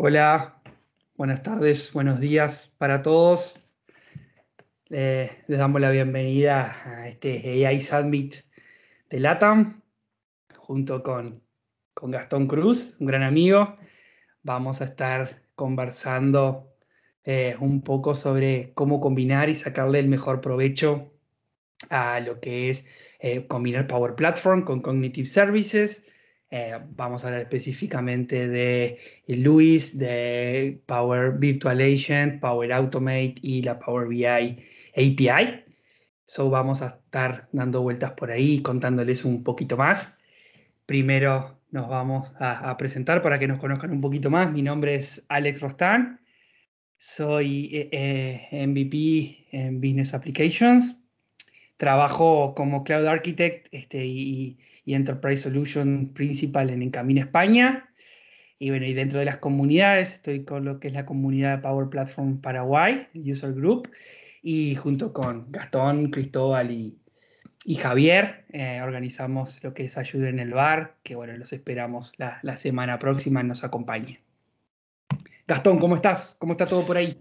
Hola, buenas tardes, buenos días para todos. Eh, les damos la bienvenida a este AI Summit de LATAM, junto con, con Gastón Cruz, un gran amigo. Vamos a estar conversando eh, un poco sobre cómo combinar y sacarle el mejor provecho a lo que es eh, combinar Power Platform con Cognitive Services eh, vamos a hablar específicamente de Luis, de Power Virtual Agent, Power Automate y la Power BI API. So vamos a estar dando vueltas por ahí, contándoles un poquito más. Primero nos vamos a, presentar para que nos conozcan un poquito más. Mi nombre es Alex Rostán. Soy eh, eh, MVP en Business Applications trabajo como Cloud Architect este, y, Enterprise Solution Principal en Encamina España. Y bueno, y dentro de las comunidades estoy con lo que es la comunidad de Power Platform Paraguay, User Group, y junto con Gastón, Cristóbal y, y Javier eh, organizamos lo que es Ayuda en el Bar, que bueno, los esperamos la, la semana próxima, nos acompañe. Gastón, ¿cómo estás? ¿Cómo está todo por ahí?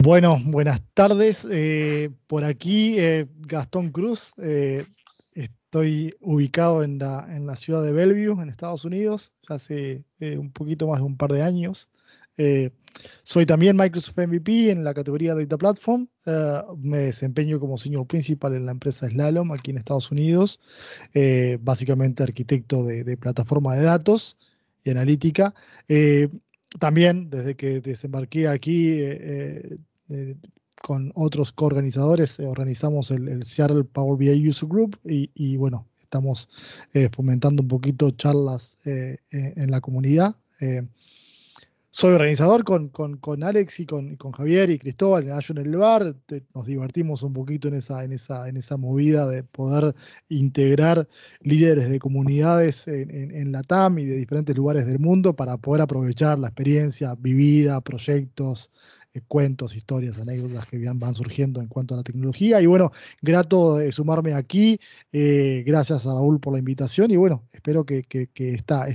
Bueno, buenas tardes. Eh, por aquí, eh, Gastón Cruz. Eh, estoy ubicado en la, ciudad de Bellevue, en Estados Unidos, hace un poquito más de un par de años. soy también Microsoft MVP en la categoría Data Platform. me desempeño como senior principal en la empresa Slalom aquí en Estados Unidos, básicamente arquitecto de, plataforma de datos y analítica también desde que desembarqué aquí eh, eh, con otros coorganizadores, eh, organizamos el, el, Seattle Power BI User Group y, y bueno, estamos fomentando un poquito charlas en la comunidad soy organizador con, Alex y con, con, Javier y Cristóbal en en el Bar. nos divertimos un poquito en esa, en, esa, en esa movida de poder integrar líderes de comunidades en, la TAM y de diferentes lugares del mundo para poder aprovechar la experiencia vivida, proyectos, eh, cuentos, historias, anécdotas que van, van surgiendo en cuanto a la tecnología. Y bueno, grato de sumarme aquí. Eh, gracias a Raúl por la invitación y bueno, espero que, que, esta,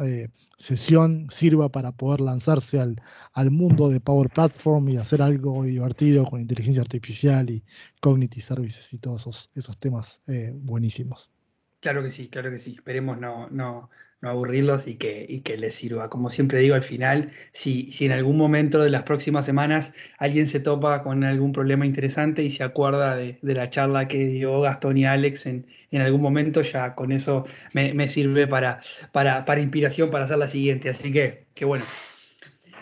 eh, sesión sirva para poder lanzarse al, al, mundo de Power Platform y hacer algo divertido con inteligencia artificial y cognitive services y todos esos, esos temas eh, buenísimos. Claro que sí, claro que sí. Esperemos no, no aburrirlos y que, y que les sirva. Como siempre digo al final, si, si en algún momento de las próximas semanas alguien se topa con algún problema interesante y se acuerda de, la charla que dio Gastón y Alex en, en algún momento, ya con eso me, sirve para, para, para, inspiración para hacer la siguiente. Así que, qué bueno.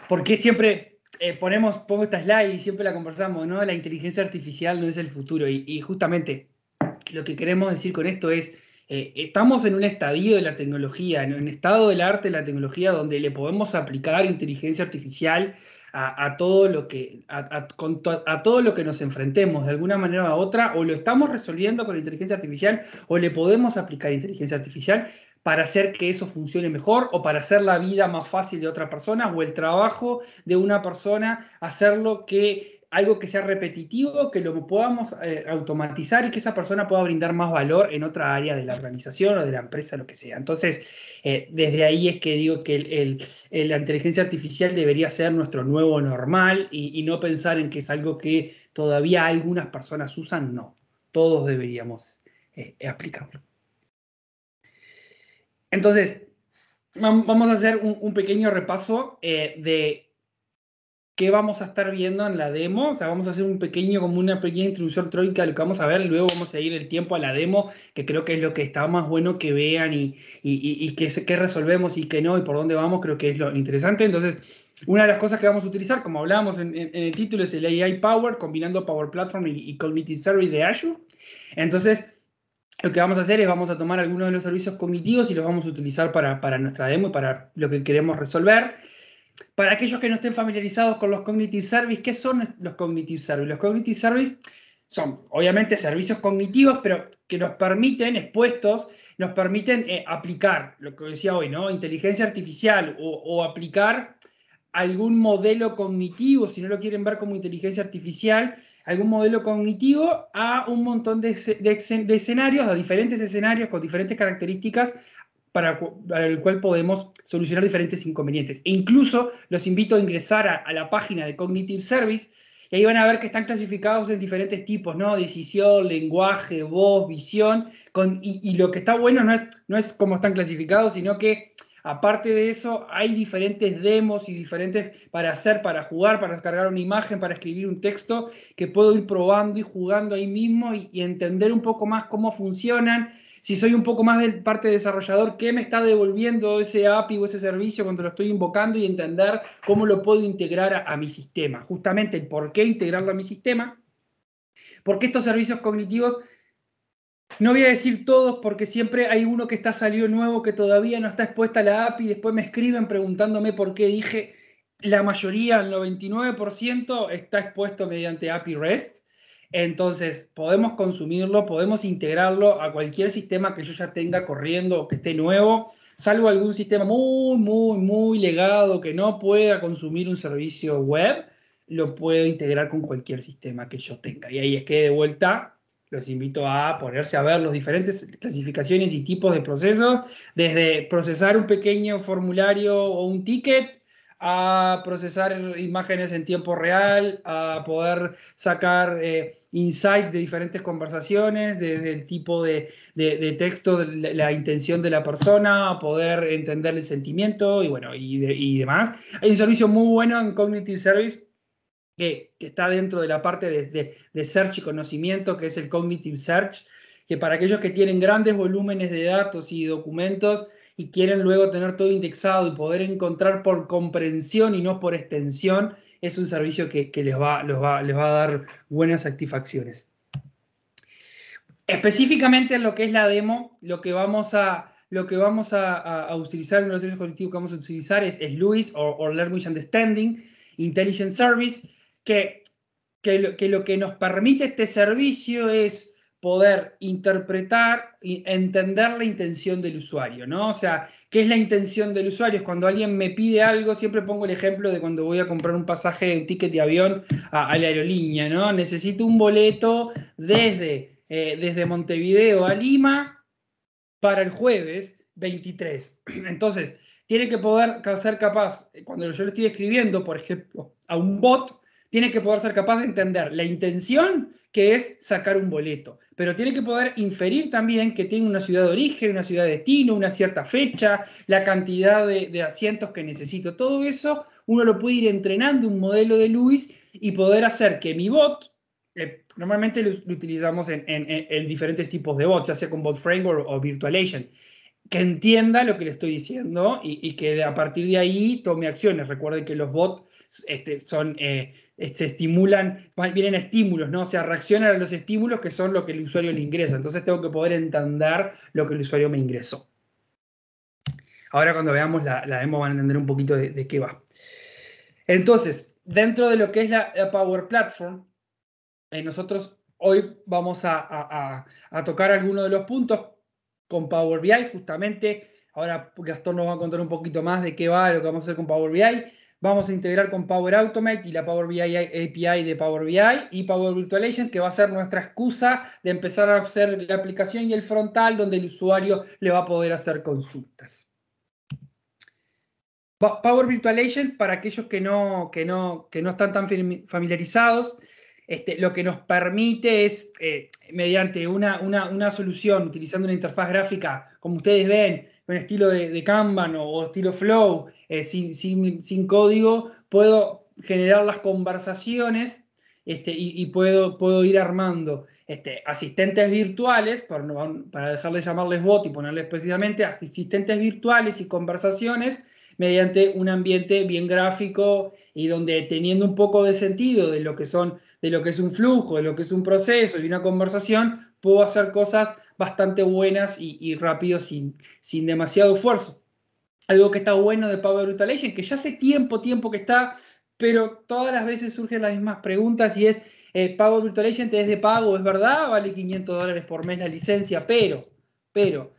Porque siempre eh, ponemos, pongo esta slide y siempre la conversamos, ¿no? La inteligencia artificial no es el futuro y justamente lo que queremos decir con esto es eh, estamos en un estadio de la tecnología, en un estado del arte de la tecnología donde le podemos aplicar inteligencia artificial a, todo, lo que, a, a, todo lo que nos enfrentemos de alguna manera u otra, o lo estamos resolviendo con inteligencia artificial, o le podemos aplicar inteligencia artificial para hacer que eso funcione mejor o para hacer la vida más fácil de otra persona o el trabajo de una persona, hacerlo que algo que sea repetitivo, que lo podamos eh, automatizar y que esa persona pueda brindar más valor en otra área de la organización o de la empresa, lo que sea. Entonces, eh, desde ahí es que digo que la inteligencia artificial debería ser nuestro nuevo normal y, no pensar en que es algo que todavía algunas personas usan, no. Todos deberíamos eh, aplicarlo. Entonces, vamos a hacer un pequeño repaso de qué vamos a estar viendo en la demo. O sea, vamos a hacer un pequeño, como una pequeña introducción troika, lo que vamos a ver. Y luego vamos a ir el tiempo a la demo, que creo que es lo que está más bueno que vean y, y, qué, resolvemos y qué no y por dónde vamos, creo que es lo interesante. Entonces, una de las cosas que vamos a utilizar, como hablábamos en, el título, es el AI Power, combinando Power Platform y, Cognitive Service de Azure. Entonces, lo que vamos a hacer es vamos a tomar algunos de los servicios cognitivos y los vamos a utilizar para, para nuestra demo y para lo que queremos resolver. Para aquellos que no estén familiarizados con los Cognitive Service, ¿qué son los Cognitive Service? Los Cognitive Service son obviamente servicios cognitivos, pero que nos permiten, expuestos, nos permiten eh, aplicar, lo que decía hoy, ¿no? Inteligencia artificial o, aplicar algún modelo cognitivo, si no lo quieren ver como inteligencia artificial, algún modelo cognitivo a un montón de, escenarios, a diferentes escenarios con diferentes características para, el cual podemos solucionar diferentes inconvenientes. E incluso los invito a ingresar a, la página de Cognitive Service y ahí van a ver que están clasificados en diferentes tipos, ¿no? Decisión, lenguaje, voz, visión. y, lo que está bueno no es, no es cómo están clasificados, sino que aparte de eso hay diferentes demos y diferentes para hacer, para jugar, para descargar una imagen, para escribir un texto que puedo ir probando y jugando ahí mismo y entender un poco más cómo funcionan si soy un poco más del parte desarrollador, qué me está devolviendo ese API o ese servicio cuando lo estoy invocando y entender cómo lo puedo integrar a, mi sistema. Justamente el por qué integrarlo a mi sistema, porque estos servicios cognitivos no voy a decir todos porque siempre hay uno que está salió nuevo que todavía no está expuesta a la API y después me escriben preguntándome por qué dije la mayoría, el 99% está expuesto mediante API REST. Entonces, podemos consumirlo, podemos integrarlo a cualquier sistema que yo ya tenga corriendo o que esté nuevo, salvo algún sistema muy, muy, muy legado que no pueda consumir un servicio web, lo puedo integrar con cualquier sistema que yo tenga. Y ahí es que de vuelta los invito a ponerse a ver los diferentes clasificaciones y tipos de procesos, desde procesar un pequeño formulario o un ticket a procesar imágenes en tiempo real, a poder sacar insights eh, insight de diferentes conversaciones, desde el tipo de, de, texto, de la, intención de la persona, a poder entender el sentimiento y bueno, y, demás. Hay un servicio muy bueno en Cognitive Service que, que, está dentro de la parte de, de, de, search y conocimiento, que es el cognitive search, que para aquellos que tienen grandes volúmenes de datos y documentos, y quieren luego tener todo indexado y poder encontrar por comprensión y no por extensión, es un servicio que, les, va, les va a dar buenas satisfacciones. Específicamente en lo que es la demo, lo que vamos a, lo que vamos a, utilizar en los servicios colectivos que vamos a utilizar es, es LUIS o Language Understanding, Intelligent Service, que, que lo que nos permite este servicio es poder interpretar y entender la intención del usuario, ¿no? O sea, ¿qué es la intención del usuario? Es cuando alguien me pide algo, siempre pongo el ejemplo de cuando voy a comprar un pasaje, un ticket de avión a, la aerolínea, ¿no? Necesito un boleto desde, eh, desde Montevideo a Lima para el jueves 23. Entonces, tiene que poder ser capaz, cuando yo lo estoy escribiendo, por ejemplo, a un bot, tiene que poder ser capaz de entender la intención que es sacar un boleto pero tiene que poder inferir también que tiene una ciudad de origen, una ciudad de destino, una cierta fecha, la cantidad de, asientos que necesito. Todo eso uno lo puede ir entrenando, un modelo de Luis, y poder hacer que mi bot, normalmente lo, utilizamos en, diferentes tipos de bots, ya sea con Bot Framework o Virtual Agent, que entienda lo que le estoy diciendo y, que a partir de ahí tome acciones. Recuerden que los bots este, son, eh, se este, estimulan, vienen estímulos, ¿no? O sea, reaccionan a los estímulos que son lo que el usuario le ingresa. Entonces tengo que poder entender lo que el usuario me ingresó. Ahora cuando veamos la, demo van a entender un poquito de, qué va. Entonces, dentro de lo que es la, Power Platform, eh, nosotros hoy vamos a, tocar algunos de los puntos con Power BI, justamente. Ahora Gastón nos va a contar un poquito más de qué va, lo que vamos a hacer con Power BI. Vamos a integrar con Power Automate y la Power BI API de Power BI y Power Virtual Agent, que va a ser nuestra excusa de empezar a hacer la aplicación y el frontal donde el usuario le va a poder hacer consultas. Power Virtual Agent, para aquellos que no, que no, que no están tan familiarizados, este, lo que nos permite es, eh, mediante una, una, una, solución, utilizando una interfaz gráfica, como ustedes ven, un estilo de, de Kanban o, estilo Flow, eh, sin, código, puedo generar las conversaciones este, y, puedo, puedo ir armando este, asistentes virtuales, para, para dejar de llamarles bot y ponerles precisamente asistentes virtuales y conversaciones mediante un ambiente bien gráfico y donde teniendo un poco de sentido de lo que son de lo que es un flujo, de lo que es un proceso y una conversación, puedo hacer cosas bastante buenas y, rápido sin, sin demasiado esfuerzo. Algo que está bueno de Power Virtual agent que ya hace tiempo, tiempo que está, pero todas las veces surgen las mismas preguntas y es, eh, Power Virtual Agent es de pago, es verdad, vale 500 dólares por mes la licencia, pero, pero,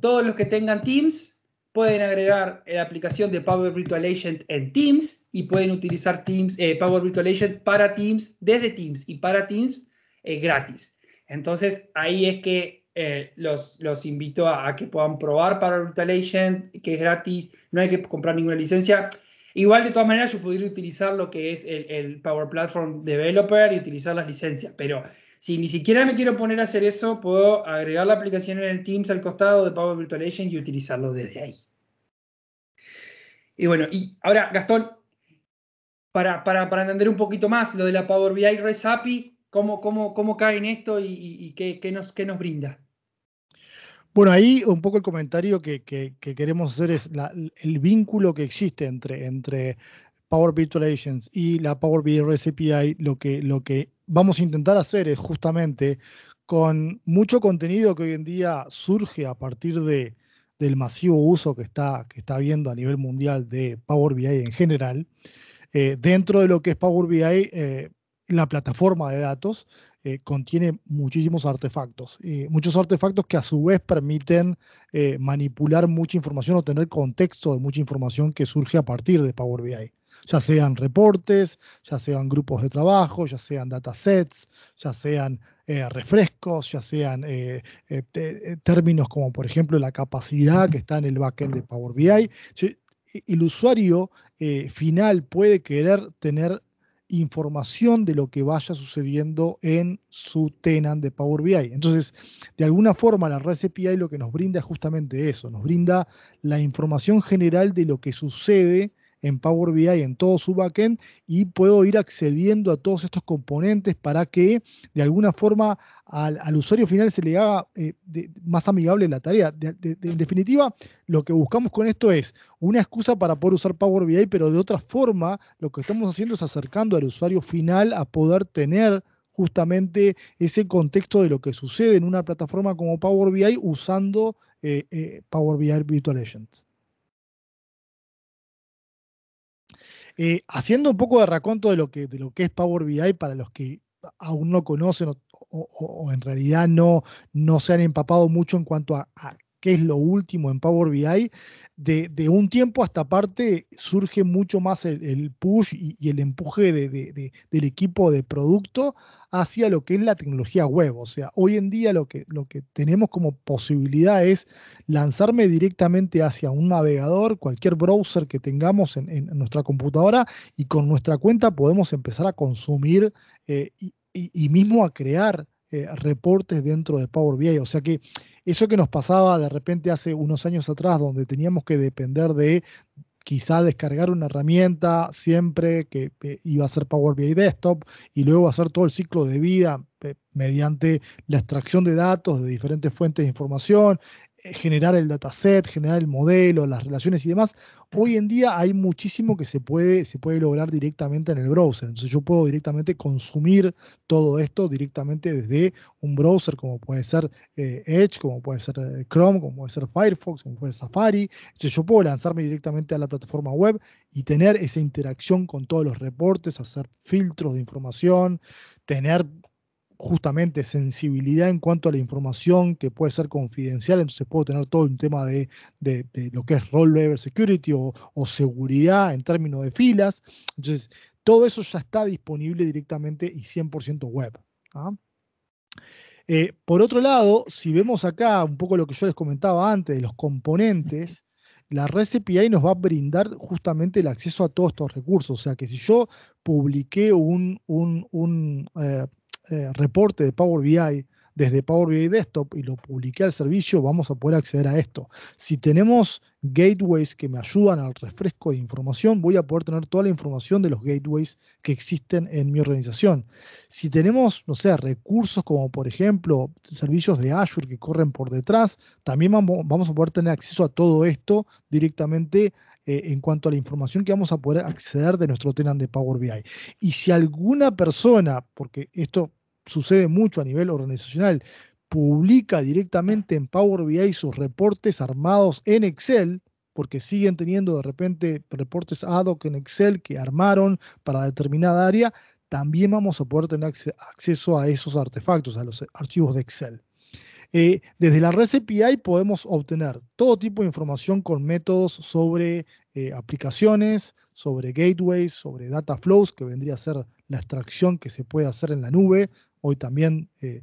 todos los que tengan Teams pueden agregar la aplicación de Power Virtual Agent en Teams y pueden utilizar Teams, eh, Power Virtual Agent para Teams, desde Teams y para Teams eh, gratis. Entonces ahí es que eh, los, los, invito a, que puedan probar para Brutal Agent, que es gratis, no hay que comprar ninguna licencia. Igual, de todas maneras, yo podría utilizar lo que es el, Power Platform Developer y utilizar las licencias, pero si ni siquiera me quiero poner a hacer eso, puedo agregar la aplicación en el Teams al costado de Power Virtual Agent y utilizarlo desde ahí. Y bueno, y ahora, Gastón, para, para, entender un poquito más lo de la Power BI REST API, ¿cómo, cómo, cómo cae en esto y, qué, nos, qué nos brinda? Bueno, ahí un poco el comentario que, queremos hacer es el vínculo que existe entre, Power Virtual Agents y la Power BI API. Lo que, lo que vamos a intentar hacer es justamente con mucho contenido que hoy en día surge a partir del masivo uso que está, que habiendo a nivel mundial de Power BI en general, eh, dentro de lo que es Power BI, eh, la plataforma de datos, eh, contiene muchísimos artefactos, eh, muchos artefactos que a su vez permiten eh, manipular mucha información o tener contexto de mucha información que surge a partir de Power BI, ya sean reportes, ya sean grupos de trabajo, ya sean datasets, ya sean refrescos, ya sean términos como por ejemplo la capacidad que está en el backend de Power BI. el usuario final puede querer tener información de lo que vaya sucediendo en su tenant de Power BI. Entonces, de alguna forma, la red API lo que nos brinda es justamente eso, nos brinda la información general de lo que sucede en Power BI, en todo su backend, y puedo ir accediendo a todos estos componentes para que de alguna forma al, usuario final se le haga eh, más amigable la tarea. en definitiva, lo que buscamos con esto es una excusa para poder usar Power BI, pero de otra forma, lo que estamos haciendo es acercando al usuario final a poder tener justamente ese contexto de lo que sucede en una plataforma como Power BI usando eh, eh, Power BI Virtual Agents. Eh, haciendo un poco de raconto de lo, que, de lo que es Power BI para los que aún no conocen o, en realidad no, no se han empapado mucho en cuanto a qué es lo último en Power BI, de, un tiempo hasta parte surge mucho más el, push y, el empuje del equipo de producto hacia lo que es la tecnología web. O sea, hoy en día lo que, lo que tenemos como posibilidad es lanzarme directamente hacia un navegador, cualquier browser que tengamos en, nuestra computadora y con nuestra cuenta podemos empezar a consumir eh, y, mismo a crear eh, reportes dentro de Power BI. O sea que eso que nos pasaba de repente hace unos años atrás, donde teníamos que depender de quizá descargar una herramienta siempre que iba a ser Power BI Desktop y luego hacer todo el ciclo de vida mediante la extracción de datos de diferentes fuentes de información, eh, generar el dataset, generar el modelo, las relaciones y demás. Hoy en día hay muchísimo que se puede, se puede lograr directamente en el browser. Entonces yo puedo directamente consumir todo esto directamente desde un browser como puede ser eh, Edge, como puede ser eh, Chrome, como puede ser Firefox, como puede ser Safari. Entonces yo puedo lanzarme directamente a la plataforma web y tener esa interacción con todos los reportes, hacer filtros de información, tener justamente sensibilidad en cuanto a la información que puede ser confidencial, entonces puedo tener todo un tema de, lo que es role level security o, o, seguridad en términos de filas. Entonces, todo eso ya está disponible directamente y 100% web. ¿ah? Eh, por otro lado, si vemos acá un poco lo que yo les comentaba antes de los componentes, la red CPI nos va a brindar justamente el acceso a todos estos recursos. O sea que si yo publiqué un, un, eh, eh, reporte de Power BI desde Power BI Desktop y lo publiqué al servicio, vamos a poder acceder a esto. Si tenemos gateways que me ayudan al refresco de información, voy a poder tener toda la información de los gateways que existen en mi organización. Si tenemos, no sé, recursos como por ejemplo servicios de Azure que corren por detrás, también vamos a poder tener acceso a todo esto directamente eh, en cuanto a la información que vamos a poder acceder de nuestro tenant de Power BI. Y si alguna persona, porque esto sucede mucho a nivel organizacional, publica directamente en Power BI sus reportes armados en Excel, porque siguen teniendo de repente reportes ad hoc en Excel que armaron para determinada área, también vamos a poder tener acceso a esos artefactos, a los archivos de Excel. Eh, desde la red API podemos obtener todo tipo de información con métodos sobre eh, aplicaciones, sobre gateways, sobre data flows, que vendría a ser la extracción que se puede hacer en la nube. Hoy también eh,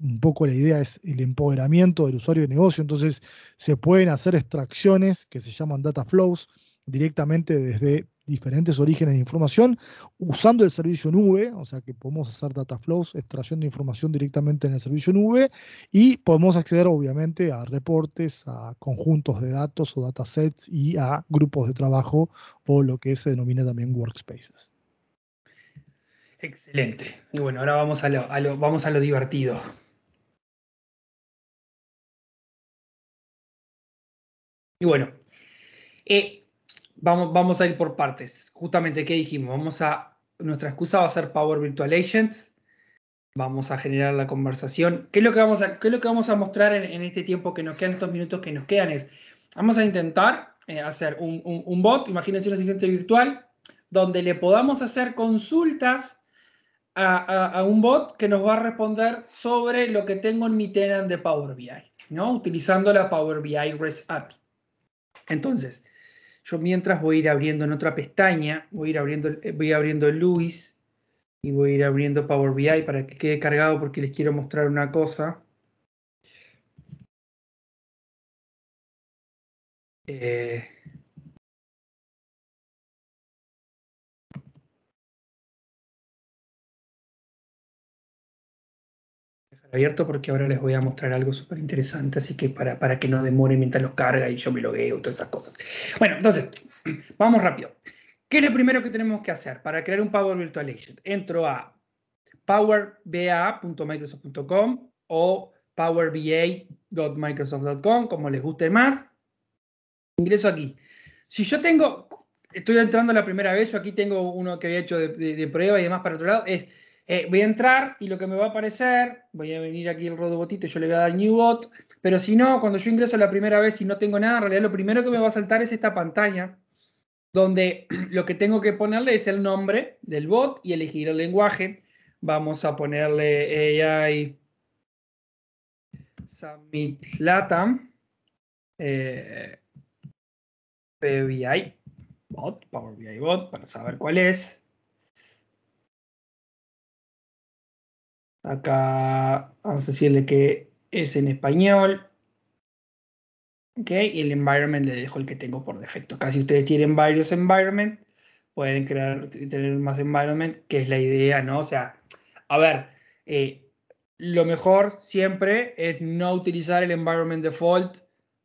un poco la idea es el empoderamiento del usuario de negocio, entonces se pueden hacer extracciones que se llaman data flows directamente desde diferentes orígenes de información usando el servicio nube, o sea que podemos hacer data flows extracción de información directamente en el servicio nube y podemos acceder obviamente a reportes, a conjuntos de datos o datasets y a grupos de trabajo o lo que se denomina también workspaces. Excelente. Y bueno, ahora vamos a lo, vamos divertido. Y bueno, eh, Vamos, a ir por partes. Justamente, ¿qué dijimos? Vamos a, nuestra excusa va a ser Power Virtual Agents. Vamos a generar la conversación. ¿Qué es lo que vamos a, qué lo que vamos a mostrar en, este tiempo que nos quedan, estos minutos que nos quedan? Es, vamos a intentar eh, hacer un, bot, imagínense un asistente virtual, donde le podamos hacer consultas a, a, un bot que nos va a responder sobre lo que tengo en mi tenant de Power BI, ¿no? Utilizando la Power BI REST API. Entonces, yo mientras voy a ir abriendo en otra pestaña, voy a ir abriendo, eh, voy abriendo Luis y voy a ir abriendo Power BI para que quede cargado porque les quiero mostrar una cosa. Eh, abierto porque ahora les voy a mostrar algo súper interesante, así que para, para que no demore mientras los carga y yo me logueo, todas esas cosas. Bueno, entonces, vamos rápido. ¿Qué es lo primero que tenemos que hacer para crear un Power Virtual Agent? Entro a powerba.microsoft.com o powerba.microsoft.com, como les guste más. Ingreso aquí. Si yo tengo, estoy entrando la primera vez, yo aquí tengo uno que había hecho de, de prueba y demás para otro lado, es eh, voy a entrar y lo que me va a aparecer, voy a venir aquí el robotito, yo le voy a dar New Bot, pero si no, cuando yo ingreso la primera vez y no tengo nada, en realidad lo primero que me va a saltar es esta pantalla, donde lo que tengo que ponerle es el nombre del bot y elegir el lenguaje. Vamos a ponerle AI Summit Latam eh, PBI Bot, Power BI Bot, para saber cuál es. Acá vamos a decirle que es en español. Ok. y el environment le dejo el que tengo por defecto. Casi ustedes tienen varios environment, pueden crear, tener más environment, que es la idea, ¿no? O sea, a ver, eh, lo mejor siempre es no utilizar el environment default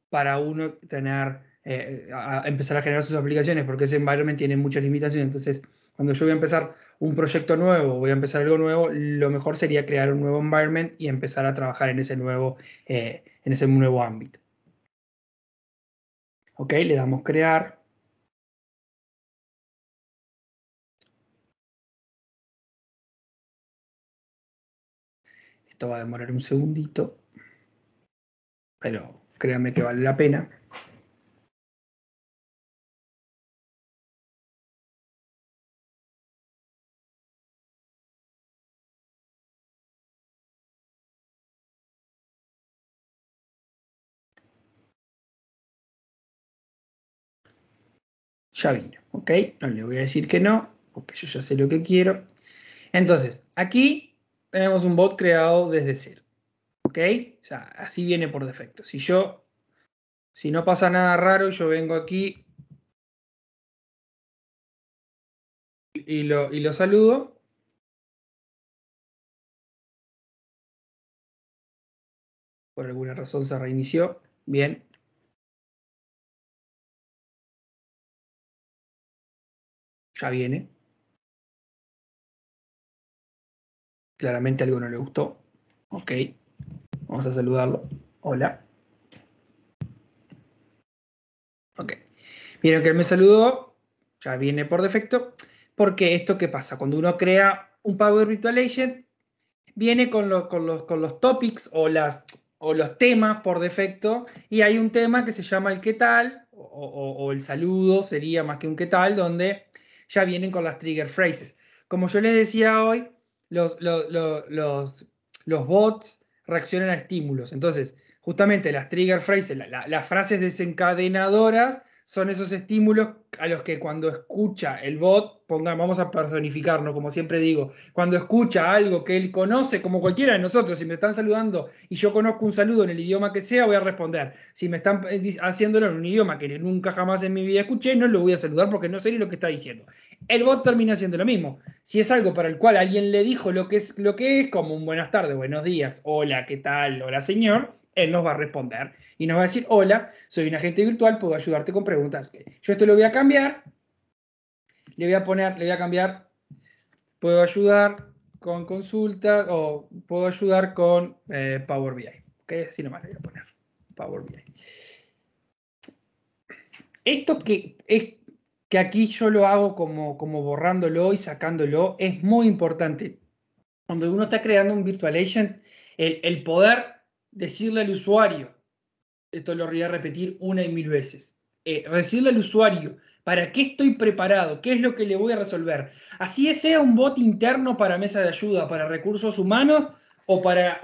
para uno tener, eh, empezar a generar sus aplicaciones, porque ese environment tiene muchas limitaciones. Entonces, cuando yo voy a empezar un proyecto nuevo, voy a empezar algo nuevo, lo mejor sería crear un nuevo environment y empezar a trabajar en ese nuevo, eh, en ese nuevo ámbito. Ok, le damos crear. Esto va a demorar un segundito, pero créanme que vale la pena. ya vino, ¿ok? No le voy a decir que no, porque yo ya sé lo que quiero. Entonces, aquí tenemos un bot creado desde cero, ¿ok? O sea, así viene por defecto. Si yo, si no pasa nada raro, yo vengo aquí y lo, y lo saludo. Por alguna razón se reinició. Bien. ya viene. Claramente algo no le gustó. Ok, vamos a saludarlo. Hola. Ok, miren que él me saludó, ya viene por defecto, porque esto qué pasa, cuando uno crea un Power Virtual Agent, viene con, con, los, con los topics o las o los temas por defecto, y hay un tema que se llama el qué tal, o, o, el saludo sería más que un qué tal, donde ya vienen con las trigger phrases. Como yo les decía hoy, los, bots reaccionan a estímulos. Entonces, justamente las trigger phrases, las frases desencadenadoras, son esos estímulos a los que cuando escucha el bot, ponga, vamos a personificarnos, como siempre digo, cuando escucha algo que él conoce, como cualquiera de nosotros, si me están saludando y yo conozco un saludo en el idioma que sea, voy a responder. Si me están eh, haciéndolo en un idioma que nunca jamás en mi vida escuché, no lo voy a saludar porque no sé ni lo que está diciendo. El bot termina haciendo lo mismo. Si es algo para el cual alguien le dijo lo que es, lo que es como un buenas tardes, buenos días, hola, ¿qué tal? Hola, señor, él nos va a responder y nos va a decir, hola, soy un agente virtual, puedo ayudarte con preguntas. Yo esto lo voy a cambiar, le voy a poner, le voy a cambiar, puedo ayudar con consulta o puedo ayudar con eh, Power BI. así nomás le voy a poner, Power BI. Esto que, es, que aquí yo lo hago como, como borrándolo y sacándolo es muy importante. Cuando uno está creando un virtual agent, el, el poder decirle al usuario, esto lo voy a repetir una y mil veces, eh, decirle al usuario para qué estoy preparado, qué es lo que le voy a resolver. Así sea un bot interno para mesa de ayuda, para recursos humanos o para,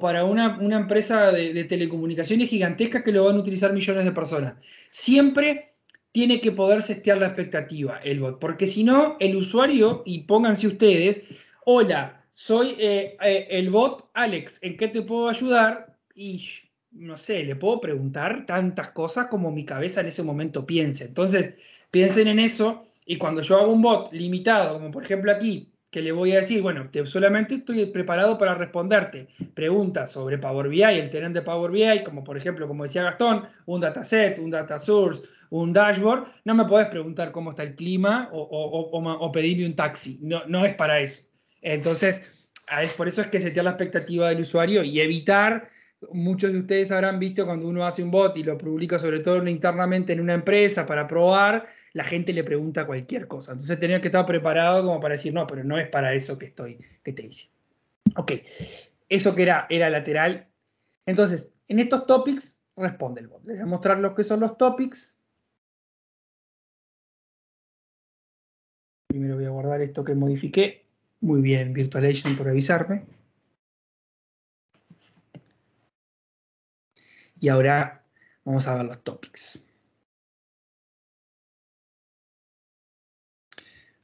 para una, empresa de, telecomunicaciones gigantesca que lo van a utilizar millones de personas. Siempre tiene que poder sestear la expectativa el bot, porque si no, el usuario, y pónganse ustedes, hola, soy eh, eh, el bot Alex, ¿en qué te puedo ayudar? y no sé, le puedo preguntar tantas cosas como mi cabeza en ese momento piense. Entonces, piensen en eso y cuando yo hago un bot limitado, como por ejemplo aquí, que le voy a decir, bueno, que solamente estoy preparado para responderte preguntas sobre Power BI, el terreno de Power BI, como por ejemplo, como decía Gastón, un dataset, un data source, un dashboard, no me puedes preguntar cómo está el clima o, pedirme un taxi, no, no es para eso. Entonces, por eso es que setear la expectativa del usuario y evitar muchos de ustedes habrán visto cuando uno hace un bot y lo publica sobre todo internamente en una empresa para probar, la gente le pregunta cualquier cosa. Entonces tenía que estar preparado como para decir, no, pero no es para eso que estoy, que te hice. Ok, eso que era, era lateral. Entonces, en estos topics responde el bot. Les voy a mostrar lo que son los topics. Primero voy a guardar esto que modifiqué. Muy bien, Virtual Agent, por avisarme. Y ahora vamos a ver los topics.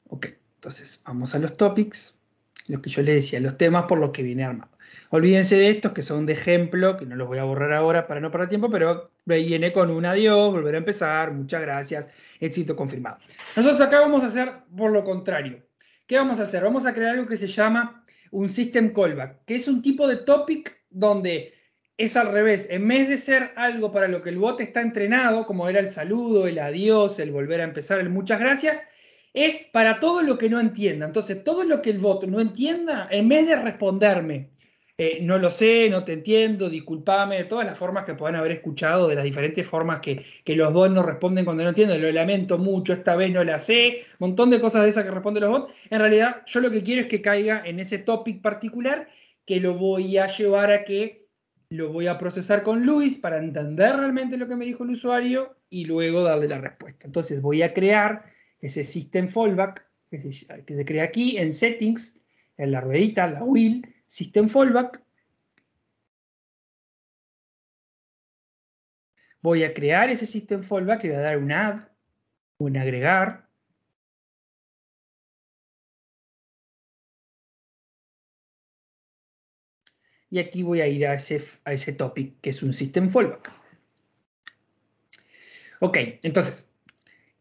Ok, entonces vamos a los topics. Lo que yo les decía, los temas por los que viene armado. Olvídense de estos que son de ejemplo, que no los voy a borrar ahora para no perder tiempo, pero viene con un adiós, volver a empezar, muchas gracias, éxito confirmado. Nosotros acá vamos a hacer por lo contrario. ¿Qué vamos a hacer? Vamos a crear algo que se llama un system callback, que es un tipo de topic donde es al revés. En vez de ser algo para lo que el bot está entrenado, como era el saludo, el adiós, el volver a empezar, el muchas gracias, es para todo lo que no entienda. Entonces, todo lo que el bot no entienda, en vez de responderme, eh, no lo sé, no te entiendo, discúlpame, todas las formas que puedan haber escuchado, de las diferentes formas que, los bots no responden cuando no entienden, lo lamento mucho, esta vez no la sé, montón de cosas de esas que responden los bots. En realidad, yo lo que quiero es que caiga en ese topic particular que lo voy a llevar a que lo voy a procesar con Luis para entender realmente lo que me dijo el usuario y luego darle la respuesta. Entonces voy a crear ese system fallback que se, crea aquí en settings, en la ruedita, la will system fallback. Voy a crear ese system fallback, le voy a dar un add, un agregar, y aquí voy a ir a ese, a ese topic que es un system fallback. Ok, entonces,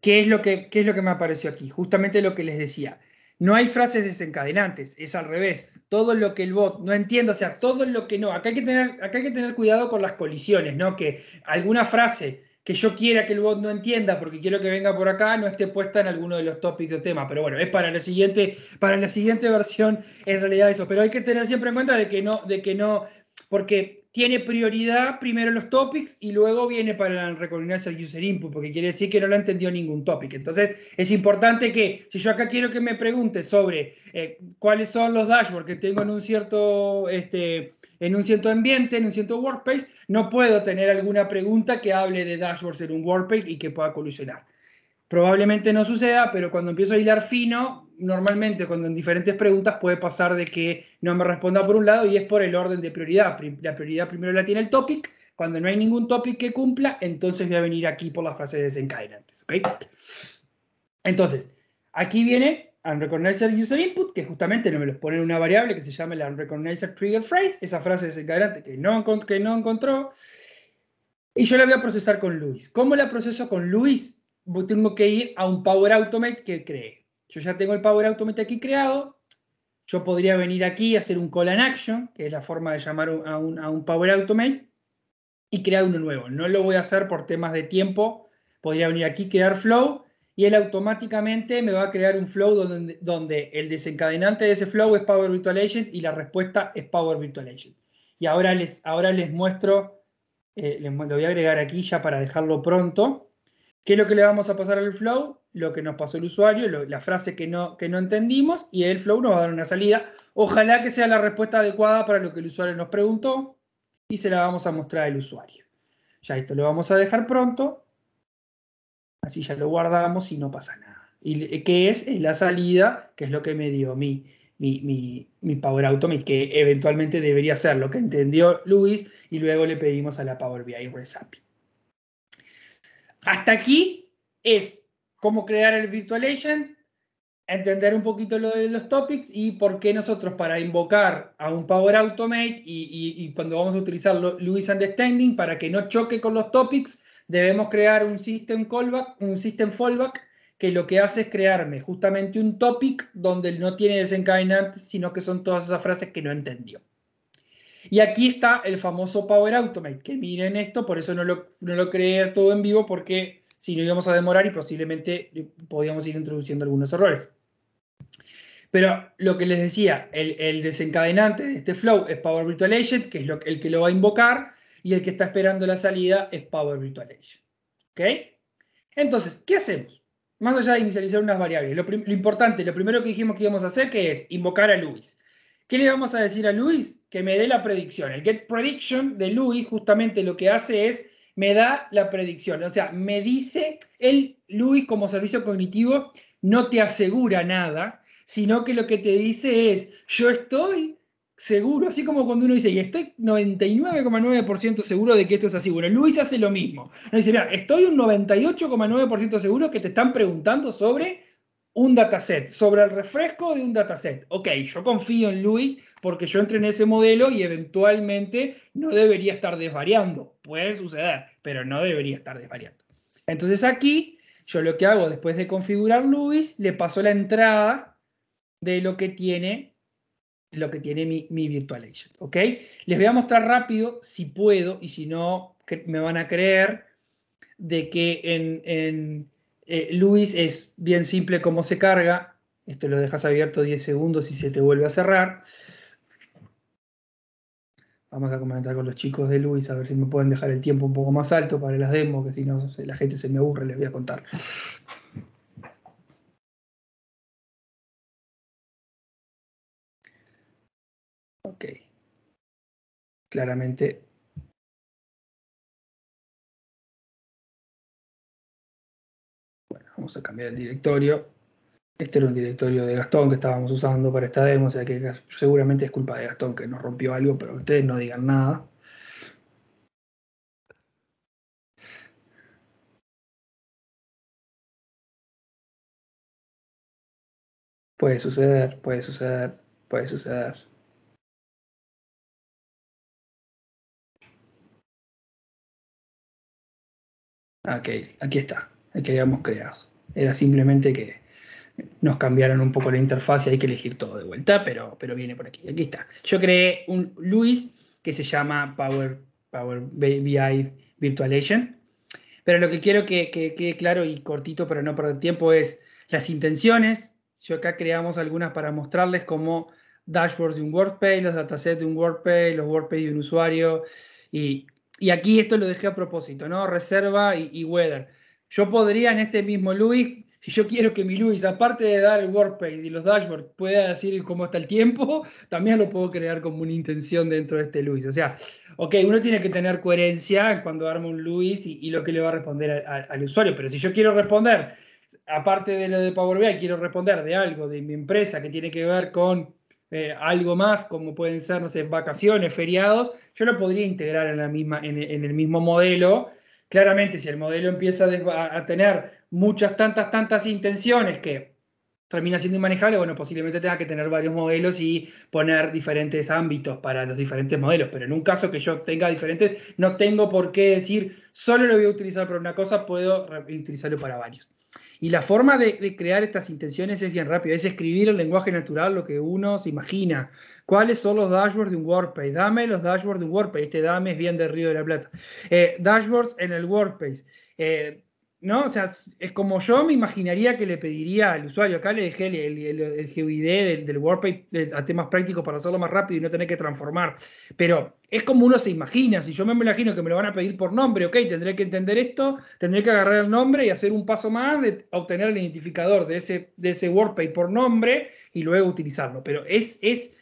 ¿qué es, lo que, ¿qué es lo que me apareció aquí? Justamente lo que les decía. No hay frases desencadenantes, es al revés. Todo lo que el bot no entiende, o sea, todo lo que no. Acá hay que tener, acá hay que tener cuidado con las colisiones, ¿no? Que alguna frase que yo quiera que el bot no entienda porque quiero que venga por acá, no esté puesta en alguno de los tópicos o temas. Pero bueno, es para la siguiente, para la siguiente versión en realidad eso. Pero hay que tener siempre en cuenta de que no, de que no, porque tiene prioridad primero los topics y luego viene para reconocerse el user input, porque quiere decir que no lo entendió ningún topic. Entonces, es importante que, si yo acá quiero que me pregunte sobre eh, cuáles son los dashboards que tengo en un cierto este, en un cierto ambiente, en un cierto workspace, no puedo tener alguna pregunta que hable de dashboards en un WordPress y que pueda colisionar. Probablemente no suceda, pero cuando empiezo a hilar fino, normalmente cuando en diferentes preguntas puede pasar de que no me responda por un lado y es por el orden de prioridad. La prioridad primero la tiene el topic, cuando no hay ningún topic que cumpla, entonces voy a venir aquí por las frases desencadenantes. Entonces, aquí viene y user input, que justamente no me los pone en una variable que se llama la unrecognizer trigger phrase, esa frase desencadenante que no, que no encontró, y yo la voy a procesar con Luis. ¿Cómo la proceso con Luis? Tengo que ir a un Power Automate que cree. Yo ya tengo el Power Automate aquí creado, yo podría venir aquí a hacer un call and action, que es la forma de llamar a un, a un Power Automate, y crear uno nuevo. No lo voy a hacer por temas de tiempo, podría venir aquí, crear flow, y él automáticamente me va a crear un flow donde, donde el desencadenante de ese flow es Power Virtual Agent y la respuesta es Power Virtual Agent. Y ahora les, ahora les muestro, eh, les, lo voy a agregar aquí ya para dejarlo pronto, qué es lo que le vamos a pasar al flow, lo que nos pasó el usuario, la frase que no, que no entendimos y el flow nos va a dar una salida. Ojalá que sea la respuesta adecuada para lo que el usuario nos preguntó y se la vamos a mostrar al usuario. Ya esto lo vamos a dejar pronto así ya lo guardamos y no pasa nada. Y que es la salida, que es lo que me dio mi, mi, mi, Power Automate, que eventualmente debería ser lo que entendió Luis, y luego le pedimos a la Power BI Resapi. Hasta aquí es cómo crear el Virtual Agent, entender un poquito lo de los topics y por qué nosotros para invocar a un Power Automate y, y, y cuando vamos a utilizar Luis Understanding para que no choque con los topics, debemos crear un system callback, un system fallback, que lo que hace es crearme justamente un topic donde no tiene desencadenante sino que son todas esas frases que no entendió. Y aquí está el famoso Power Automate, que miren esto, por eso no lo, no lo creé todo en vivo, porque si no íbamos a demorar y posiblemente podíamos ir introduciendo algunos errores. Pero lo que les decía, el, desencadenante de este flow es Power Virtual Agent, que es el que lo va a invocar, y el que está esperando la salida es Power Virtual Edge. ¿Ok? Entonces, ¿qué hacemos? Más allá de inicializar unas variables, lo, importante, lo primero que dijimos que íbamos a hacer, que es invocar a Luis. ¿Qué le vamos a decir a Luis? Que me dé la predicción. El get prediction de Luis justamente lo que hace es me da la predicción, o sea, me dice el Luis como servicio cognitivo no te asegura nada, sino que lo que te dice es yo estoy seguro, así como cuando uno dice, y estoy 99,9% seguro de que esto es así. Bueno, Luis hace lo mismo. No dice, mira, estoy un 98,9% seguro que te están preguntando sobre un dataset, sobre el refresco de un dataset. Ok, yo confío en Luis porque yo entré en ese modelo y eventualmente no debería estar desvariando. Puede suceder, pero no debería estar desvariando. Entonces aquí, yo lo que hago después de configurar Luis, le paso la entrada de lo que tiene lo que tiene mi, virtual agent. ¿ok? Les voy a mostrar rápido si puedo y si no me van a creer de que en, en eh, Luis es bien simple cómo se carga. Esto lo dejas abierto 10 segundos y se te vuelve a cerrar. Vamos a comentar con los chicos de Luis a ver si me pueden dejar el tiempo un poco más alto para las demos, que si no la gente se me aburre, les voy a contar. Ok. Claramente Bueno, vamos a cambiar el directorio. Este era un directorio de Gastón que estábamos usando para esta demo, o sea que seguramente es culpa de Gastón que nos rompió algo, pero ustedes no digan nada. Puede suceder, puede suceder, puede suceder. Ah, ok, aquí está, aquí que habíamos creado. Era simplemente que nos cambiaron un poco la interfaz y hay que elegir todo de vuelta, pero, pero viene por aquí. Aquí está. Yo creé un Luis que se llama Power, Power BI Virtual Agent. Pero lo que quiero que, quede claro y cortito para no perder tiempo es las intenciones. Yo acá creamos algunas para mostrarles como dashboards de un WordPay, los datasets de un WordPay, los WordPay de un usuario y y aquí esto lo dejé a propósito, ¿no? Reserva y, weather. Yo podría en este mismo Luis, si yo quiero que mi Luis, aparte de dar el workplace y los dashboards, pueda decir cómo está el tiempo, también lo puedo crear como una intención dentro de este Luis. O sea, ok, uno tiene que tener coherencia cuando arma un Luis y, lo que le va a responder al usuario, pero si yo quiero responder, aparte de lo de Power BI, quiero responder de algo de mi empresa que tiene que ver con eh, algo más, como pueden ser, no sé, vacaciones, feriados, yo lo podría integrar en, la misma, en, el mismo modelo. Claramente, si el modelo empieza a, a tener muchas, tantas, tantas intenciones que termina siendo inmanejable, bueno, posiblemente tenga que tener varios modelos y poner diferentes ámbitos para los diferentes modelos, pero en un caso que yo tenga diferentes, no tengo por qué decir, solo lo voy a utilizar para una cosa, puedo utilizarlo para varios. Y la forma de, crear estas intenciones es bien rápido, es escribir en lenguaje natural, lo que uno se imagina. ¿Cuáles son los dashboards de un WordPress. Dame los dashboards de un WordPress. Este dame es bien de Río de la Plata. Eh, dashboards en el WordPress. Eh, ¿no? O sea, es como yo me imaginaría que le pediría al usuario, acá le dejé el, el, GUID del, del a temas prácticos para hacerlo más rápido y no tener que transformar, pero es como uno se imagina, si yo me imagino que me lo van a pedir por nombre, ok, tendré que entender esto, tendré que agarrar el nombre y hacer un paso más de obtener el identificador de ese, de ese por nombre y luego utilizarlo, pero es... es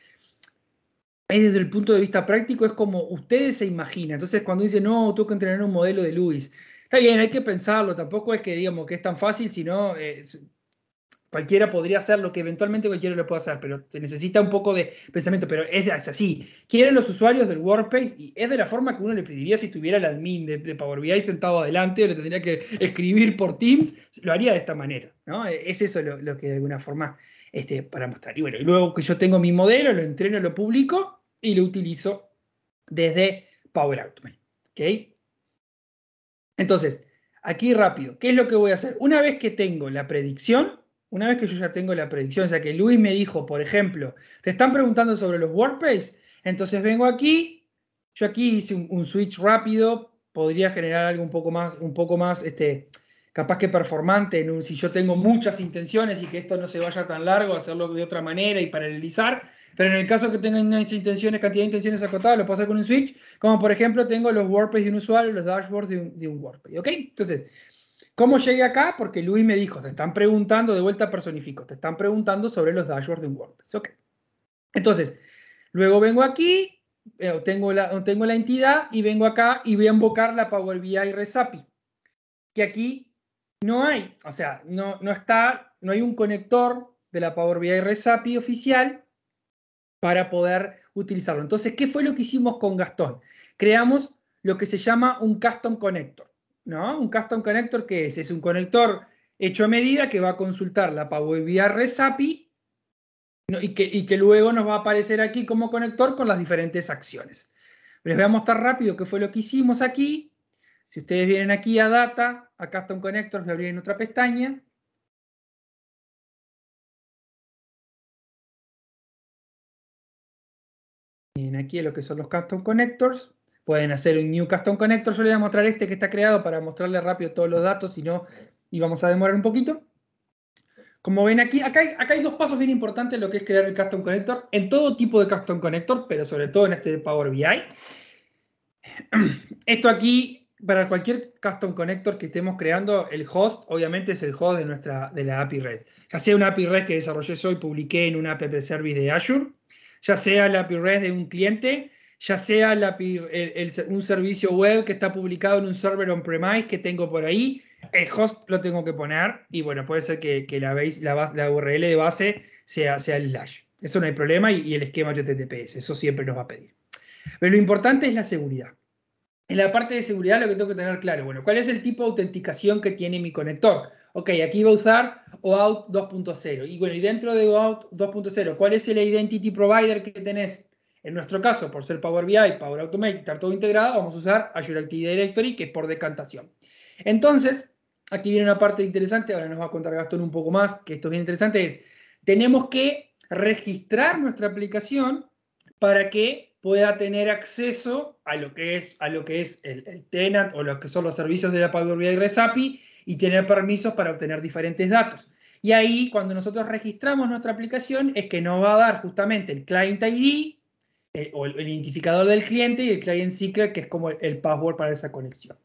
desde el punto de vista práctico, es como ustedes se imaginan. Entonces, cuando dicen, no, tengo que entrenar un modelo de Luis, Está bien, hay que pensarlo, tampoco es que digamos que es tan fácil, sino eh, cualquiera podría hacer lo que eventualmente cualquiera lo pueda hacer, pero se necesita un poco de pensamiento, pero es, así. Quieren los usuarios del WordPress y es de la forma que uno le pediría si tuviera el admin de, Power BI sentado adelante o le tendría que escribir por Teams, lo haría de esta manera, ¿no? E, es eso lo, que de alguna forma este, para mostrar. Y bueno, luego que yo tengo mi modelo, lo entreno, lo publico y lo utilizo desde Power Automate, ¿ok? Entonces, aquí rápido, ¿qué es lo que voy a hacer? Una vez que tengo la predicción, una vez que yo ya tengo la predicción, o sea que Luis me dijo, por ejemplo, te están preguntando sobre los WordPress, entonces vengo aquí, yo aquí hice un, switch rápido, podría generar algo un poco más, un poco más, este, capaz que performante, en un, si yo tengo muchas intenciones y que esto no se vaya tan largo, hacerlo de otra manera y paralelizar, pero en el caso que tenga intenciones, cantidad de intenciones acotadas, lo pasa con un switch, como por ejemplo tengo los WordPress de un usuario los dashboards de un, WordPress, ¿ok? Entonces, ¿cómo llegué acá? Porque Luis me dijo, te están preguntando, de vuelta personifico, te están preguntando sobre los dashboards de un WordPress, ¿ok? Entonces, luego vengo aquí, eh, tengo la, tengo la entidad y vengo acá y voy a invocar la Power BI RESAPI, que aquí no hay, o sea, no, no está, no hay un conector de la Power BI Resapi oficial para poder utilizarlo. Entonces, ¿qué fue lo que hicimos con Gastón? Creamos lo que se llama un custom connector, ¿no? Un custom connector que es, es un conector hecho a medida que va a consultar la Power BI Resapi y, que, y que luego nos va a aparecer aquí como conector con las diferentes acciones. Les voy a mostrar rápido qué fue lo que hicimos aquí. Si ustedes vienen aquí a Data, a Custom Connectors, me voy en otra pestaña. Vienen aquí a lo que son los custom connectors. Pueden hacer un new custom connector. Yo les voy a mostrar este que está creado para mostrarle rápido todos los datos, si no, íbamos a demorar un poquito. Como ven aquí, acá hay, acá hay, dos pasos bien importantes en lo que es crear el Custom Connector, en todo tipo de Custom Connector, pero sobre todo en este de Power BI. Esto aquí para cualquier custom connector que estemos creando, el host obviamente es el host de, nuestra, de la API REST. Ya sea una API REST que desarrollé yo y publiqué en una app service de Azure, ya sea la API REST de un cliente, ya sea la un servicio web que está publicado en un server on-premise que tengo por ahí, el host lo tengo que poner y bueno, puede ser que, la, base, la, la, URL de base sea, sea el slash. Eso no hay problema y, y el esquema HTTPS, eso siempre nos va a pedir. Pero lo importante es la seguridad. En la parte de seguridad lo que tengo que tener claro, bueno, ¿cuál es el tipo de autenticación que tiene mi conector? Ok, aquí va a usar OAuth 2.0. Y bueno, y dentro de OAuth 2.0, ¿cuál es el identity provider que tenés? En nuestro caso, por ser Power BI, Power Automate, estar todo integrado, vamos a usar Azure Active Directory, que es por decantación. Entonces, aquí viene una parte interesante, ahora nos va a contar Gastón un poco más, que esto es bien interesante, es tenemos que registrar nuestra aplicación para que pueda tener acceso a lo que es, a lo que es el, TENAT tenant o lo que son los servicios de la Power BI REST API y tener permisos para obtener diferentes datos. Y ahí, cuando nosotros registramos nuestra aplicación, es que nos va a dar justamente el client ID o el, identificador del cliente y el client secret, que es como el password para esa conexión.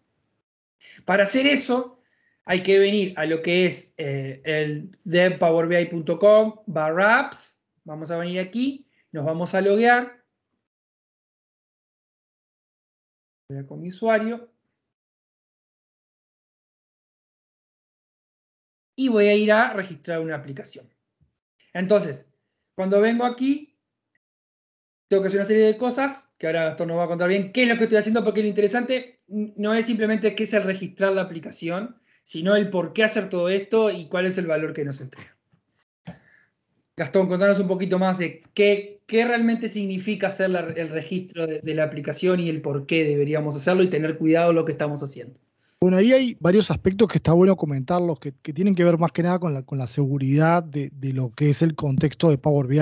Para hacer eso, hay que venir a lo que es eh, el devpowerbi.com barra apps. Vamos a venir aquí, nos vamos a loguear. Voy a con usuario. Y voy a ir a registrar una aplicación. Entonces, cuando vengo aquí, tengo que hacer una serie de cosas, que ahora esto nos va a contar bien qué es lo que estoy haciendo, porque lo interesante no es simplemente qué es el registrar la aplicación, sino el por qué hacer todo esto y cuál es el valor que nos entrega. Gastón, contanos un poquito más de qué, realmente significa hacer el registro de, la aplicación y el por qué deberíamos hacerlo y tener cuidado lo que estamos haciendo. Bueno, ahí hay varios aspectos que está bueno comentarlos, que, que tienen que ver más que nada con la, seguridad de, lo que es el contexto de Power BI,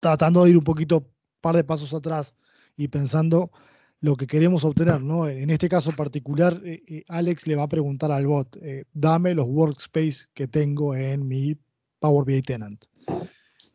Tratando de ir un poquito, un par de pasos atrás y pensando lo que queremos obtener, ¿no? En este caso particular, eh, eh, Alex le va a preguntar al bot, eh, dame los workspace que tengo en mi Power BI tenant.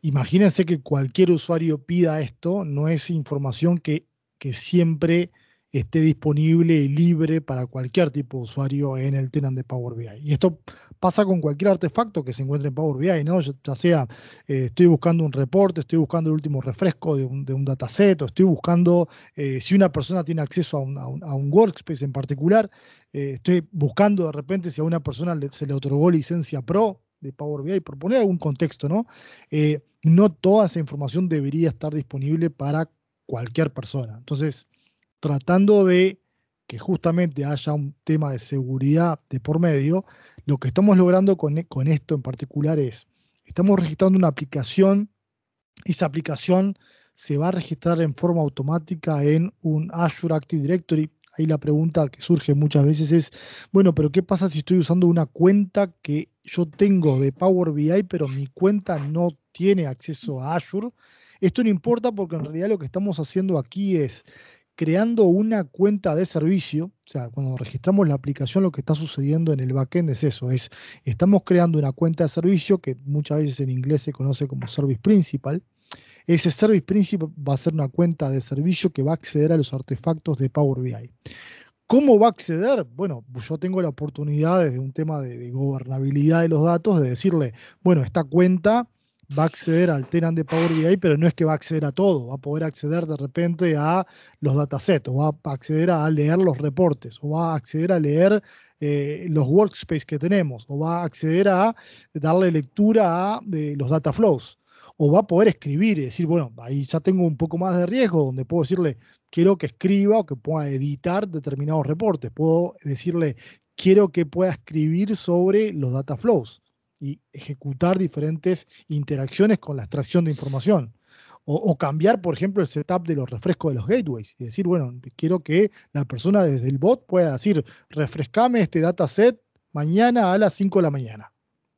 Imagínense que cualquier usuario pida esto, no es información que, siempre esté disponible y libre para cualquier tipo de usuario en el tenant de Power BI. Y esto pasa con cualquier artefacto que se encuentre en Power BI, ¿no? Ya sea eh, estoy buscando un reporte, estoy buscando el último refresco de un, dataset, o estoy buscando eh, si una persona tiene acceso a un, workspace en particular, eh, estoy buscando de repente si a una persona se le otorgó licencia pro, de Power BI, por poner algún contexto, ¿no? Eh, no toda esa información debería estar disponible para cualquier persona. Entonces, tratando de que justamente haya un tema de seguridad de por medio, lo que estamos logrando con, e, con esto en particular es, estamos registrando una aplicación, y esa aplicación se va a registrar en forma automática en un Azure Active Directory, ahí la pregunta que surge muchas veces es, bueno, pero ¿qué pasa si estoy usando una cuenta que yo tengo de Power BI, pero mi cuenta no tiene acceso a Azure? Esto no importa porque en realidad lo que estamos haciendo aquí es creando una cuenta de servicio, o sea, cuando registramos la aplicación lo que está sucediendo en el backend es eso, es estamos creando una cuenta de servicio que muchas veces en inglés se conoce como Service Principal, ese Service Principal va a ser una cuenta de servicio que va a acceder a los artefactos de Power BI. ¿Cómo va a acceder? Bueno, yo tengo la oportunidad desde un tema de, gobernabilidad de los datos de decirle, bueno, esta cuenta va a acceder al tenant de Power BI, pero no es que va a acceder a todo, va a poder acceder de repente a los datasets, o va a acceder a leer los reportes, o va a acceder a leer eh, los workspace que tenemos, o va a acceder a darle lectura a eh, los data flows o va a poder escribir y decir, bueno, ahí ya tengo un poco más de riesgo donde puedo decirle, quiero que escriba o que pueda editar determinados reportes, puedo decirle, quiero que pueda escribir sobre los data flows y ejecutar diferentes interacciones con la extracción de información. O, cambiar, por ejemplo, el setup de los refrescos de los gateways y decir, bueno, quiero que la persona desde el bot pueda decir, refrescame este dataset mañana a las 5 de la mañana.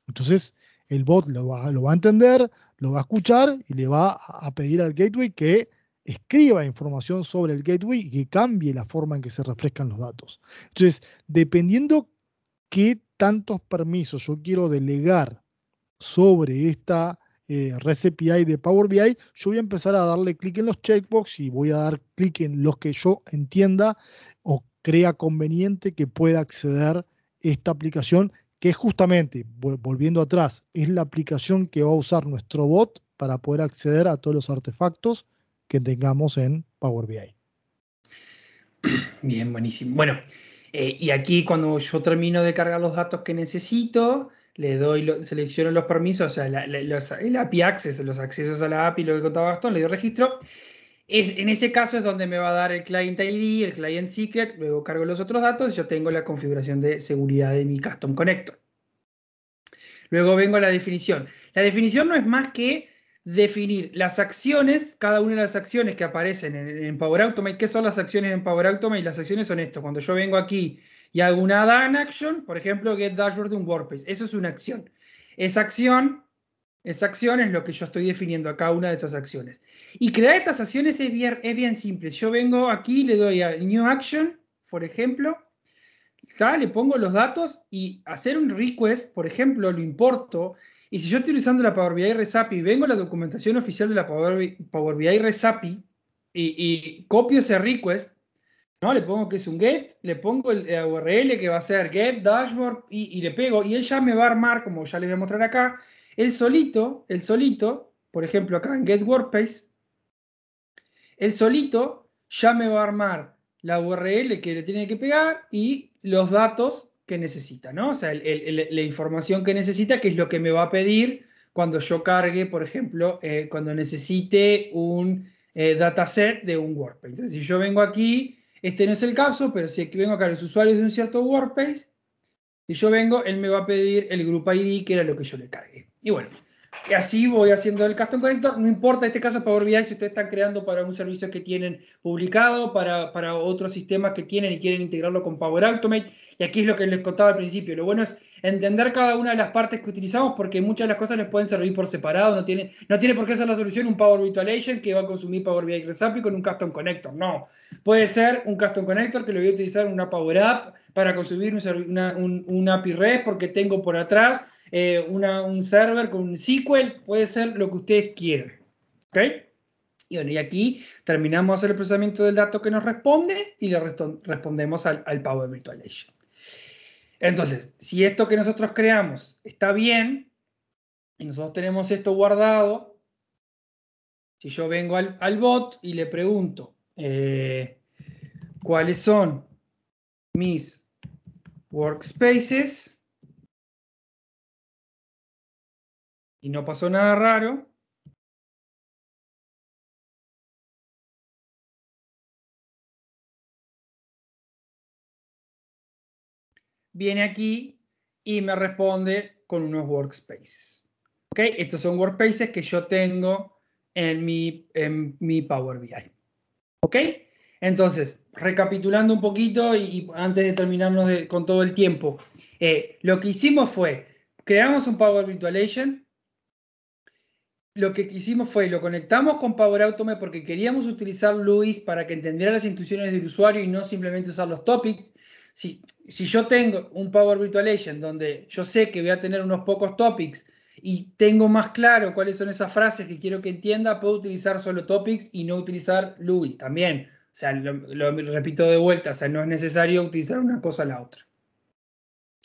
Entonces, el bot lo va, lo va a entender, lo va a escuchar y le va a pedir al gateway que escriba información sobre el gateway y que cambie la forma en que se refrescan los datos. Entonces, dependiendo qué tantos permisos yo quiero delegar sobre esta eh, de Power BI, yo voy a empezar a darle clic en los checkbox y voy a dar clic en los que yo entienda o crea conveniente que pueda acceder esta aplicación que es justamente, volviendo atrás, es la aplicación que va a usar nuestro bot para poder acceder a todos los artefactos que tengamos en Power BI. Bien, buenísimo. Bueno, eh, y aquí cuando yo termino de cargar los datos que necesito, le doy, selecciono los permisos, o sea, el API access, los accesos a la API, lo que contaba Gastón, le doy registro en ese caso es donde me va a dar el client ID, el client secret, luego cargo los otros datos y yo tengo la configuración de seguridad de mi custom connector. Luego vengo a la definición. La definición no es más que definir las acciones, cada una de las acciones que aparecen en, Power Automate. ¿Qué son las acciones en Power Automate? Las acciones son esto. Cuando yo vengo aquí y hago una add action, por ejemplo, get dashboard de un WordPress, eso es una acción. Esa acción esa acción es lo que yo estoy definiendo acá, una de esas acciones. Y crear estas acciones es bien, es bien simple. Yo vengo aquí, le doy a New Action, por ejemplo, Ya le pongo los datos y hacer un request, por ejemplo, lo importo. Y si yo estoy usando la Power BI Resapi y vengo a la documentación oficial de la Power BI, Power BI Resapi y, y, copio ese request, ¿no? le pongo que es un get, le pongo el, URL que va a ser get dashboard y, y le pego y él ya me va a armar, como ya les voy a mostrar acá, él solito, el solito, por ejemplo acá en Get Workspace, el solito ya me va a armar la URL que le tiene que pegar y los datos que necesita, ¿no? O sea, la información que necesita, que es lo que me va a pedir cuando yo cargue, por ejemplo, eh, cuando necesite un eh, dataset de un WordPress. si yo vengo aquí, este no es el caso, pero si vengo acá los usuarios de un cierto WordPress, y yo vengo, él me va a pedir el Group ID, que era lo que yo le cargué. Y bueno, y así voy haciendo el Custom Connector. No importa, en este caso Power BI, si ustedes están creando para un servicio que tienen publicado, para, para otros sistemas que tienen y quieren integrarlo con Power Automate. Y aquí es lo que les contaba al principio. Lo bueno es entender cada una de las partes que utilizamos porque muchas de las cosas les pueden servir por separado. No tiene, no tiene por qué ser la solución un Power Agent que va a consumir Power BI Resapi con un Custom Connector. No. Puede ser un Custom Connector que lo voy a utilizar una Power App para consumir un, una, un, API REST porque tengo por atrás eh, un server con un SQL, puede ser lo que ustedes quieran. Y aquí terminamos hacer el procesamiento del dato que nos responde y le respondemos al, Power virtual. Agent. Entonces, si esto que nosotros creamos está bien y nosotros tenemos esto guardado, si yo vengo al, bot y le pregunto eh, cuáles son mis workspaces, y no pasó nada raro. Viene aquí y me responde con unos workspaces. ¿Ok? Estos son workspaces que yo tengo en mi, en mi Power BI. ¿Ok? Entonces, recapitulando un poquito y, antes de terminarnos con todo el tiempo, eh, lo que hicimos fue, creamos un Power Virtual Agent, lo que hicimos fue, lo conectamos con Power Automate porque queríamos utilizar Luis para que entendiera las intuiciones del usuario y no simplemente usar los topics. Si, si yo tengo un Power Virtual Agent donde yo sé que voy a tener unos pocos topics y tengo más claro cuáles son esas frases que quiero que entienda, puedo utilizar solo topics y no utilizar Luis también. O sea, lo, repito de vuelta, o sea, no es necesario utilizar una cosa a la otra.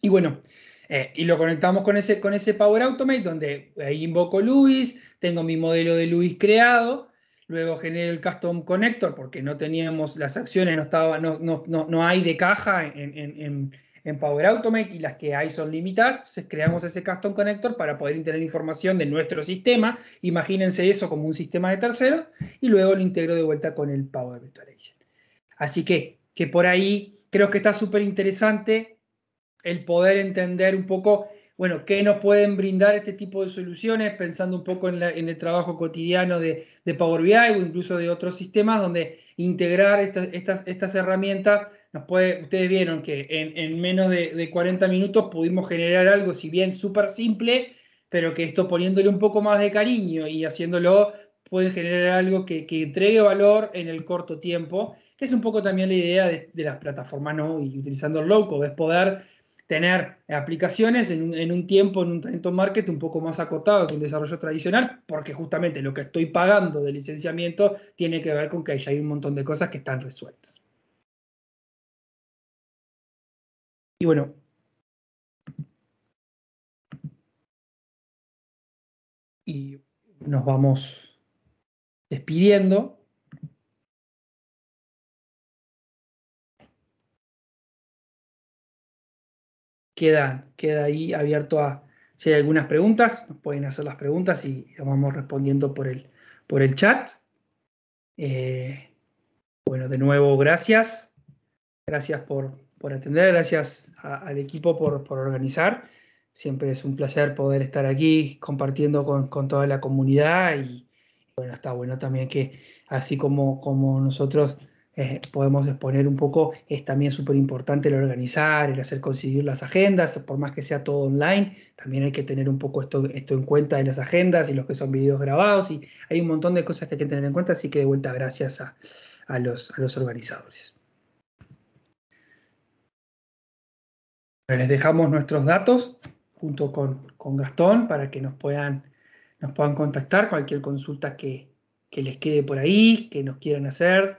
Y bueno, eh, y lo conectamos con ese, con ese Power Automate donde ahí invoco Luis, tengo mi modelo de Luis creado, luego genero el custom connector porque no teníamos las acciones, no, estaba, no, hay de caja en, Power Automate y las que hay son limitadas, entonces creamos ese custom connector para poder tener información de nuestro sistema, imagínense eso como un sistema de terceros, y luego lo integro de vuelta con el Power Virtual Agent. Así que, que por ahí creo que está súper interesante el poder entender un poco bueno, ¿qué nos pueden brindar este tipo de soluciones? Pensando un poco en, el trabajo cotidiano de, Power BI o incluso de otros sistemas donde integrar estas, estas, herramientas nos puede, ustedes vieron que en, menos de, 40 minutos pudimos generar algo, si bien súper simple, pero que esto poniéndole un poco más de cariño y haciéndolo puede generar algo que, entregue valor en el corto tiempo, es un poco también la idea de, las plataformas ¿no? y utilizando el low code, es poder tener aplicaciones en, un tiempo, en un talento market un poco más acotado que un desarrollo tradicional, porque justamente lo que estoy pagando de licenciamiento tiene que ver con que ya hay un montón de cosas que están resueltas. Y bueno, y nos vamos despidiendo. queda, queda ahí abierto a si hay algunas preguntas, nos pueden hacer las preguntas y vamos respondiendo por el, por el chat. Eh, bueno, de nuevo, gracias. Gracias por, por atender, gracias al equipo por, organizar. Siempre es un placer poder estar aquí compartiendo con, con toda la comunidad y bueno, está bueno también que así como, como nosotros eh, podemos exponer un poco, es también súper importante el organizar, el hacer conseguir las agendas, por más que sea todo online, también hay que tener un poco esto, esto en cuenta de las agendas y los que son videos grabados, y hay un montón de cosas que hay que tener en cuenta, así que de vuelta gracias a, a los, a los organizadores. les dejamos nuestros datos junto con, con, Gastón para que nos puedan, nos puedan contactar cualquier consulta que, que les quede por ahí, que nos quieran hacer,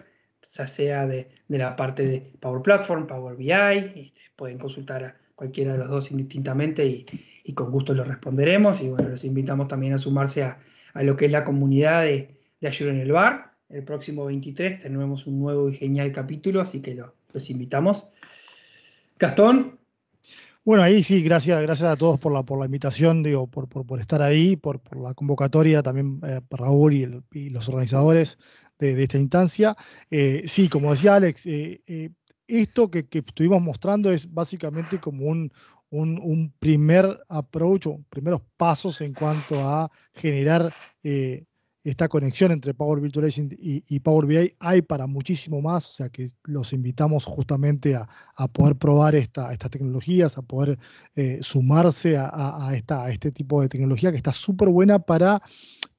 ya sea de, la parte de Power Platform, Power BI, y pueden consultar a cualquiera de los dos indistintamente y, con gusto los responderemos. Y bueno, los invitamos también a sumarse a, lo que es la comunidad de, de en el Bar. El próximo 23 tenemos un nuevo y genial capítulo, así que los invitamos. Gastón. Bueno, ahí sí, gracias, gracias a todos por la, por la invitación, digo, por, estar ahí, por, por la convocatoria, también eh, Raúl y los organizadores de, esta instancia. Eh, sí, como decía Alex, eh, eh, esto que, estuvimos mostrando es básicamente como un, primer approach primeros pasos en cuanto a generar esta conexión entre Power Virtual Agent y, Power BI hay para muchísimo más, o sea que los invitamos justamente a, poder probar esta, estas tecnologías, a poder sumarse a, esta, a, este tipo de tecnología que está súper buena para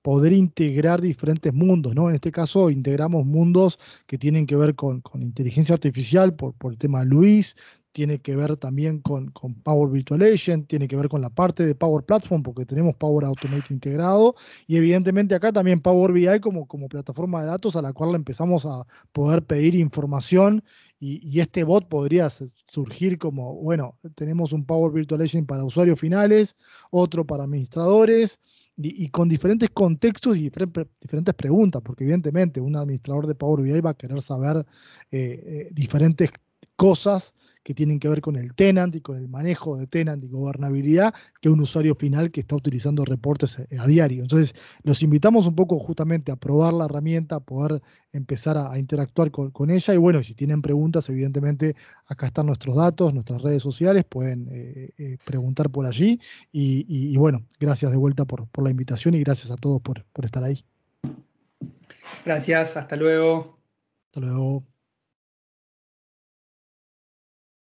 poder integrar diferentes mundos, ¿no? En este caso integramos mundos que tienen que ver con, inteligencia artificial por, por el tema Luis, tiene que ver también con, con, Power Virtual Agent, tiene que ver con la parte de Power Platform, porque tenemos Power Automate integrado, y evidentemente acá también Power BI como, como plataforma de datos a la cual empezamos a poder pedir información, y, y este bot podría surgir como, bueno, tenemos un Power Virtual Agent para usuarios finales, otro para administradores, y, con diferentes contextos y diferentes preguntas, porque evidentemente un administrador de Power BI va a querer saber eh, eh, diferentes cosas que tienen que ver con el tenant y con el manejo de tenant y gobernabilidad que un usuario final que está utilizando reportes a, diario. Entonces, los invitamos un poco justamente a probar la herramienta, a poder empezar a, interactuar con, ella. Y bueno, si tienen preguntas, evidentemente acá están nuestros datos, nuestras redes sociales, pueden eh, eh, preguntar por allí. Y, bueno, gracias de vuelta por, la invitación y gracias a todos por estar ahí. Gracias, hasta luego. Hasta luego.